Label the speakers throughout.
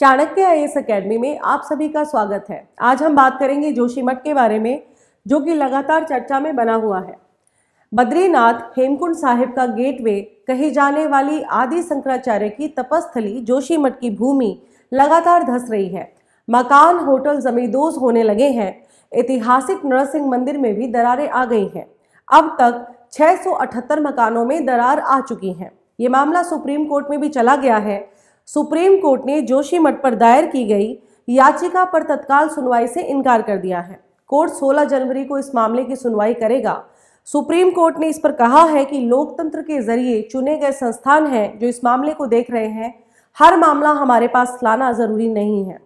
Speaker 1: Chanakya I S academy में आप सभी का स्वागत है आज हम बात करेंगे जोशीमठ के बारे में जो कि लगातार चर्चा में बना हुआ है बद्रीनाथ हेमकुंड साहिब का गेटवे कही जाने वाली आदि शंकराचार्य की तपस्थली जोशीमठ की भूमि लगातार धस रही है मकान होटल जमींदोज होने लगे हैं ऐतिहासिक नरसिंह मंदिर में भी दरारें आ गई हैं अब तक 678 मकानों में दरार आ चुकी हैं ये मामला सुप्रीम कोर्ट में भी चला गया है सुप्रीम कोर्ट ने जोशी मठ पर दायर की गई याचिका पर तत्काल सुनवाई से इनकार कर दिया है कोर्ट 16 जनवरी को इस मामले की सुनवाई करेगा सुप्रीम कोर्ट ने इस पर कहा है कि लोकतंत्र के जरिए चुने गए संस्थान हैं जो इस मामले को देख रहे हैं हर मामला हमारे पास लाना जरूरी नहीं है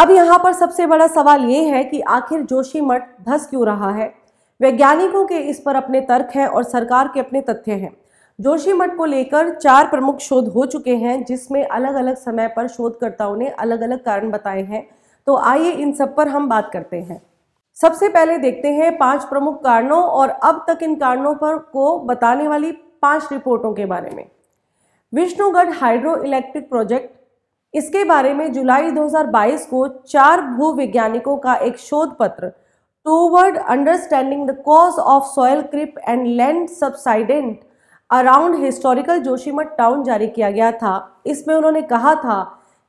Speaker 1: अब यहाँ पर सबसे बड़ा सवाल ये है कि आखिर जोशी मठ धस क्यों रहा है वैज्ञानिकों के इस पर अपने तर्क हैं और सरकार के अपने तथ्य हैं जोशीमठ को लेकर चार प्रमुख शोध हो चुके हैं जिसमें अलग अलग समय पर शोधकर्ताओं ने अलग अलग कारण बताए हैं तो आइए इन सब पर हम बात करते हैं सबसे पहले देखते हैं पांच प्रमुख कारणों और अब तक इन कारणों पर को बताने वाली पांच रिपोर्टों के बारे में विष्णुगढ़ हाइड्रो इलेक्ट्रिक प्रोजेक्ट इसके बारे में जुलाई 2022 को चार वैज्ञानिकों का एक शोध पत्र toward understanding the cause of soil creep and land subsidence around historical Joshimath town जारी किया गया था इसमें उन्होंने कहा था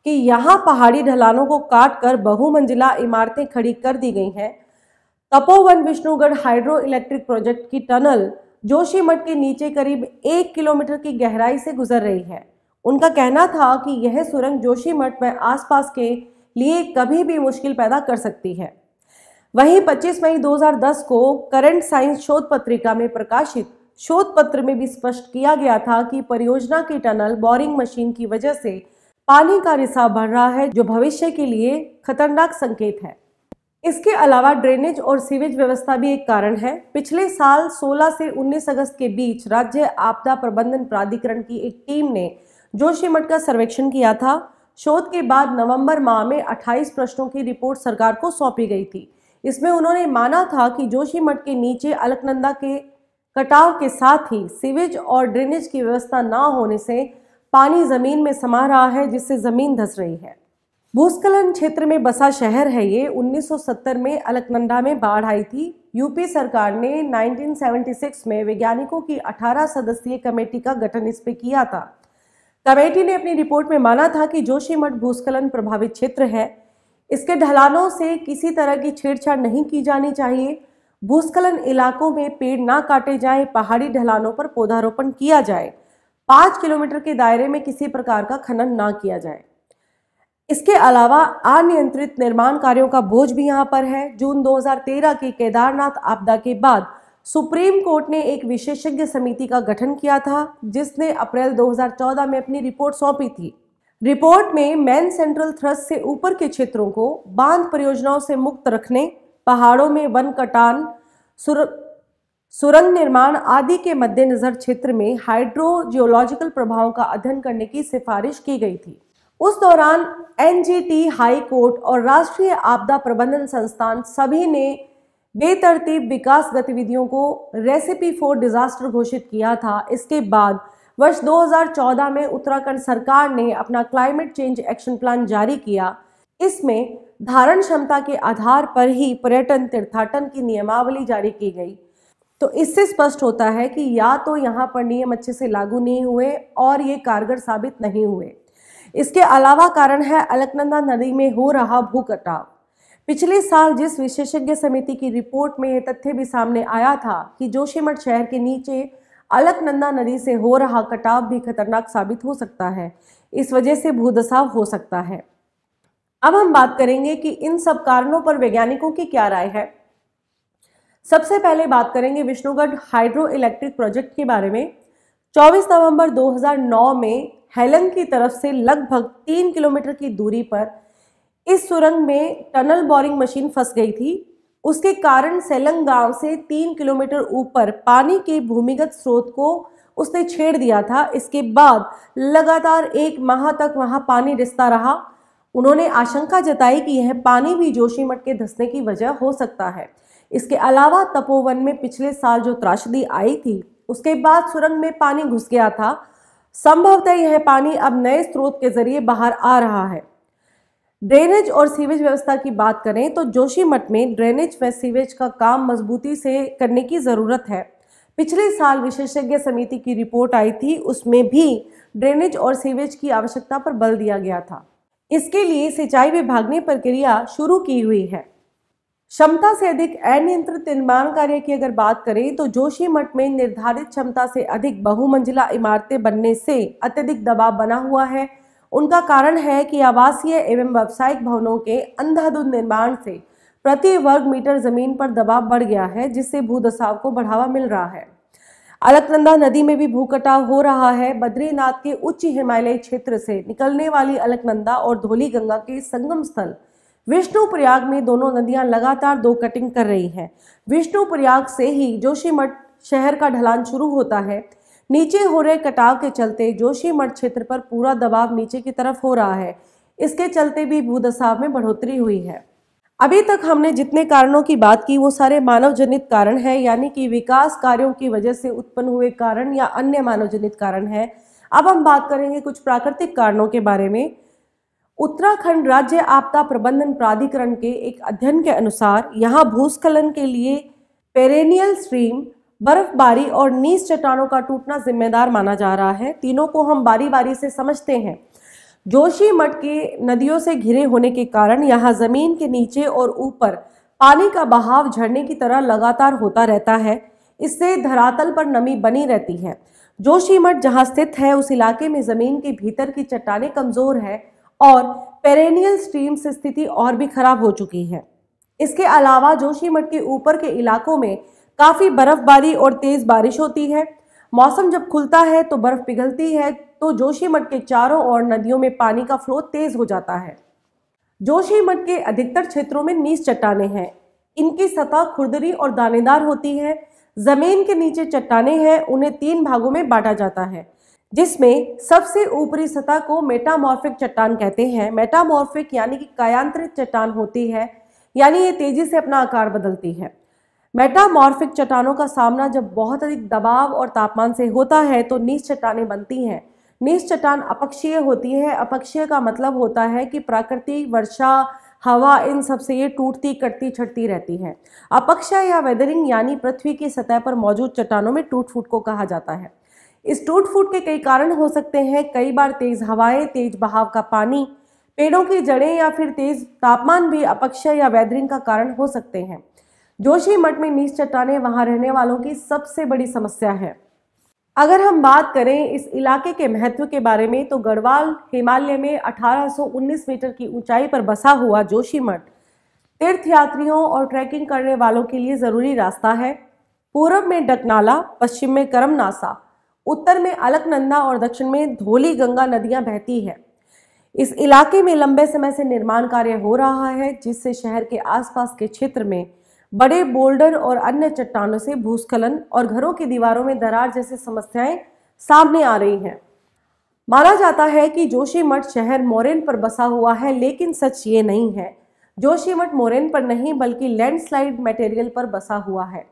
Speaker 1: कि यहाँ पहाड़ी ढलानों को काट कर बहुमंजिला इमारतें खड़ी कर दी गई हैं Tapovan Vishnugad hydro electric project की टनल जोशीमठ के नीचे करीब एक किलोमीटर की गहराई से गुजर रही है उनका कहना था कि यह सुरंग जोशीमठ में आसपास के लिए कभी भी मुश्किल पैदा कर सकती है वहीं 25 मई 2010 को करंट साइंस शोध पत्रिका में प्रकाशित शोध पत्र में भी स्पष्ट किया गया था कि परियोजना के टनल बोरिंग मशीन की वजह से पानी का रिसाव बढ़ रहा है जो भविष्य के लिए खतरनाक संकेत है इसके अलावा ड्रेनेज और सीवेज व्यवस्था भी एक कारण है पिछले साल 16 से 19 अगस्त के बीच राज्य आपदा प्रबंधन प्राधिकरण की एक टीम ने जोशीमठ का सर्वेक्षण किया था शोध के बाद नवंबर माह में 28 प्रश्नों की रिपोर्ट सरकार को सौंपी गई थी इसमें उन्होंने माना था कि जोशीमठ के नीचे अलकनंदा के कटाव के साथ ही सीवेज और ड्रेनेज की व्यवस्था ना होने से पानी जमीन में समा रहा है जिससे जमीन धस रही है भूस्खलन क्षेत्र में बसा शहर है ये 1970 में अलकनंदा में बाढ़ आई थी यूपी सरकार ने 1976 में वैज्ञानिकों की 18 सदस्यीय कमेटी का गठन इस पे किया था कमेटी ने अपनी रिपोर्ट में माना था कि जोशीमठ भूस्खलन प्रभावित क्षेत्र है इसके ढलानों से किसी तरह की छेड़छाड़ नहीं की जानी चाहिए भूस्खलन इलाकों में पेड़ ना काटे जाएं, पहाड़ी ढलानों पर पौधारोपण किया जाए पाँच किलोमीटर के दायरे में किसी प्रकार का खनन ना किया जाए इसके अलावा अनियंत्रित निर्माण कार्यों का बोझ भी यहाँ पर है जून 2013 की केदारनाथ आपदा के बाद सुप्रीम कोर्ट ने एक विशेषज्ञ समिति का गठन किया था जिसने अप्रैल 2014 में अपनी रिपोर्ट सौंपी थी रिपोर्ट में मैन सेंट्रल थ्रस्ट से ऊपर के क्षेत्रों को बांध परियोजनाओं से मुक्त रखने पहाड़ों में वन कटान सुर सुरंग निर्माण आदि के मद्देनज़र क्षेत्र में हाइड्रोजियोलॉजिकल प्रभावों का अध्ययन करने की सिफारिश की गई थी उस दौरान एनजीटी हाई कोर्ट और राष्ट्रीय आपदा प्रबंधन संस्थान सभी ने बेतरतीब विकास गतिविधियों को रेसिपी फॉर डिजास्टर घोषित किया था इसके बाद वर्ष 2014 में उत्तराखंड सरकार ने अपना क्लाइमेट चेंज एक्शन प्लान जारी किया इसमें धारण क्षमता के आधार पर ही पर्यटन तीर्थाटन की नियमावली जारी की गई तो इससे स्पष्ट होता है कि या तो यहाँ पर नियम अच्छे से लागू नहीं हुए और ये कारगर साबित नहीं हुए इसके अलावा कारण है अलकनंदा नदी में हो रहा भू कटाव पिछले साल जिस विशेषज्ञ समिति की रिपोर्ट में यह तथ्य भी सामने आया था कि जोशीमठ शहर के नीचे अलकनंदा नदी से हो रहा कटाव भी खतरनाक साबित हो सकता है इस वजह से भूदसाव हो सकता है अब हम बात करेंगे कि इन सब कारणों पर वैज्ञानिकों की क्या राय है सबसे पहले बात करेंगे विष्णुगढ़ हाइड्रो इलेक्ट्रिक प्रोजेक्ट के बारे में 24 नवंबर 2009 में हेलंग की तरफ से लगभग तीन किलोमीटर की दूरी पर इस सुरंग में टनल बोरिंग मशीन फंस गई थी उसके कारण सेलंग गांव से तीन किलोमीटर ऊपर पानी के भूमिगत स्रोत को उसने छेड़ दिया था इसके बाद लगातार एक माह तक वहां पानी रिसता रहा उन्होंने आशंका जताई कि यह पानी भी जोशीमठ के धंसने की वजह हो सकता है इसके अलावा तपोवन में पिछले साल जो त्रासदी आई थी उसके बाद सुरंग में पानी घुस गया था संभवतः यह पानी अब नए स्रोत के जरिए बाहर आ रहा है ड्रेनेज और सीवेज व्यवस्था की बात करें तो जोशीमठ में ड्रेनेज व सीवेज का काम मजबूती से करने की ज़रूरत है पिछले साल विशेषज्ञ समिति की रिपोर्ट आई थी उसमें भी ड्रेनेज और सीवेज की आवश्यकता पर बल दिया गया था इसके लिए सिंचाई विभाग ने प्रक्रिया शुरू की हुई है क्षमता से अधिक अनियंत्रित निर्माण कार्य की अगर बात करें तो जोशीमठ में निर्धारित क्षमता से अधिक बहुमंजिला इमारतें बनने से अत्यधिक दबाव बना हुआ है उनका कारण है कि आवासीय एवं व्यावसायिक भवनों के अंधाधुंध निर्माण से प्रति वर्ग मीटर जमीन पर दबाव बढ़ गया है जिससे भूदशाव को बढ़ावा मिल रहा है अलकनंदा नदी में भी भूकटाव हो रहा है बद्रीनाथ के उच्च हिमालयी क्षेत्र से निकलने वाली अलकनंदा और धोली गंगा के संगम स्थल विष्णु प्रयाग में दोनों नदियां लगातार दो कटिंग कर रही हैं विष्णु प्रयाग से ही जोशीमठ शहर का ढलान शुरू होता है नीचे हो रहे कटाव के चलते जोशीमठ क्षेत्र पर पूरा दबाव नीचे की तरफ हो रहा है इसके चलते भी भूदशाव में बढ़ोतरी हुई है अभी तक हमने जितने कारणों की बात की वो सारे मानव जनित कारण है यानी कि विकास कार्यों की वजह से उत्पन्न हुए कारण या अन्य मानव जनित कारण है अब हम बात करेंगे कुछ प्राकृतिक कारणों के बारे में उत्तराखंड राज्य आपदा प्रबंधन प्राधिकरण के एक अध्ययन के अनुसार यहाँ भूस्खलन के लिए पेरेनियल स्ट्रीम बर्फबारी और नीस चट्टानों का टूटना जिम्मेदार माना जा रहा है तीनों को हम बारी बारी से समझते हैं जोशी मठ के नदियों से घिरे होने के कारण यहाँ ज़मीन के नीचे और ऊपर पानी का बहाव झरने की तरह लगातार होता रहता है इससे धरातल पर नमी बनी रहती है जोशीमठ जहाँ स्थित है उस इलाके में ज़मीन के भीतर की चट्टाने कमज़ोर है और पेरेनियल स्ट्रीम से स्थिति और भी खराब हो चुकी है इसके अलावा जोशी मठ के ऊपर के इलाकों में काफ़ी बर्फ़बारी और तेज़ बारिश होती है मौसम जब खुलता है तो बर्फ़ पिघलती है तो जोशीमठ के चारों ओर नदियों में पानी का फ्लो तेज हो जाता है जोशीमठ के अधिकतर क्षेत्रों में नीच चट्टाने हैं इनकी सतह खुरदरी और दानेदार होती है जमीन के नीचे चट्टाने हैं उन्हें तीन भागों में बांटा जाता है जिसमें सबसे ऊपरी सतह को मेटामॉर्फिक चट्टान कहते हैं मेटामॉर्फिक यानी कि कायांतरित चट्टान होती है यानी ये तेजी से अपना आकार बदलती है मेटामॉर्फिक चट्टानों का सामना जब बहुत अधिक दबाव और तापमान से होता है तो नीच चट्टाने बनती हैं नीस चट्टान अपक्षीय होती है अपक्षीय का मतलब होता है कि प्राकृतिक वर्षा हवा इन सब से ये टूटती कटती छटती रहती है अपक्षय या वेदरिंग यानी पृथ्वी की सतह पर मौजूद चट्टानों में टूट फूट को कहा जाता है इस टूट फूट के कई कारण हो सकते हैं कई बार तेज हवाएं तेज बहाव का पानी पेड़ों की जड़ें या फिर तेज तापमान भी अपक्षय या वेदरिंग का कारण हो सकते हैं जोशी मठ में नीच चट्टाने वहां रहने वालों की सबसे बड़ी समस्या है अगर हम बात करें इस इलाके के महत्व के बारे में तो गढ़वाल हिमालय में 1819 मीटर की ऊंचाई पर बसा हुआ जोशीमठ तीर्थयात्रियों और ट्रैकिंग करने वालों के लिए ज़रूरी रास्ता है पूर्व में डकनाला पश्चिम में करमनासा उत्तर में अलकनंदा और दक्षिण में धोली गंगा नदियां बहती हैं इस इलाके में लंबे समय से निर्माण कार्य हो रहा है जिससे शहर के आसपास के क्षेत्र में बड़े बोल्डर और अन्य चट्टानों से भूस्खलन और घरों की दीवारों में दरार जैसी समस्याएं सामने आ रही हैं माना जाता है कि जोशीमठ शहर मोरेन पर बसा हुआ है लेकिन सच ये नहीं है जोशीमठ मोरेन पर नहीं बल्कि लैंडस्लाइड मटेरियल पर बसा हुआ है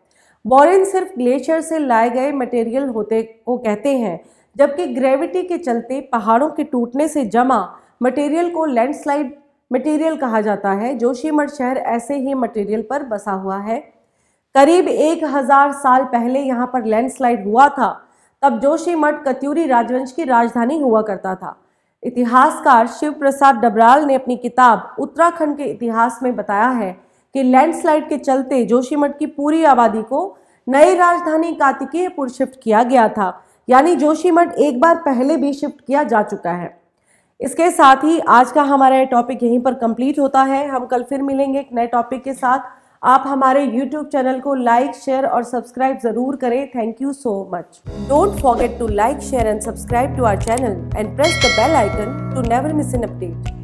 Speaker 1: मोरेन सिर्फ ग्लेशियर से लाए गए मटेरियल होते को कहते हैं जबकि ग्रेविटी के चलते पहाड़ों के टूटने से जमा मटेरियल को लैंडस्लाइड मटेरियल कहा जाता है जोशीमठ शहर ऐसे ही मटेरियल पर बसा हुआ है करीब एक हजार साल पहले यहाँ पर लैंडस्लाइड हुआ था तब जोशीमठ कत्यूरी राजवंश की राजधानी हुआ करता था इतिहासकार शिव प्रसाद डबराल ने अपनी किताब उत्तराखंड के इतिहास में बताया है कि लैंडस्लाइड के चलते जोशीमठ की पूरी आबादी को नई राजधानी कार्तिकेयपुर शिफ्ट किया गया था यानी जोशीमठ एक बार पहले भी शिफ्ट किया जा चुका है इसके साथ ही आज का हमारा टॉपिक यहीं पर कंप्लीट होता है हम कल फिर मिलेंगे एक नए टॉपिक के साथ आप हमारे यूट्यूब चैनल को लाइक शेयर और सब्सक्राइब जरूर करें thank you so much don't forget to like share and subscribe to our channel and press the bell icon to never miss an update